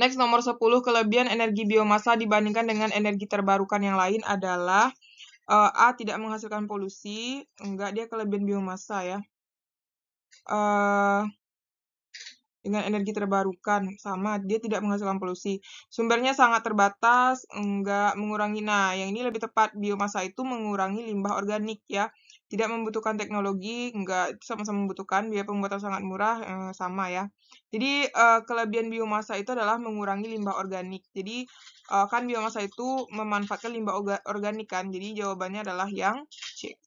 Next nomor 10 kelebihan energi biomasa dibandingkan dengan energi terbarukan yang lain adalah uh, A tidak menghasilkan polusi, enggak dia kelebihan biomasa ya. Uh, dengan energi terbarukan sama dia tidak menghasilkan polusi sumbernya sangat terbatas enggak mengurangi nah yang ini lebih tepat biomasa itu mengurangi limbah organik ya tidak membutuhkan teknologi enggak sama-sama membutuhkan biaya pembuatan sangat murah eh, sama ya jadi eh, kelebihan biomasa itu adalah mengurangi limbah organik jadi eh, kan biomasa itu memanfaatkan limbah organik kan jadi jawabannya adalah yang C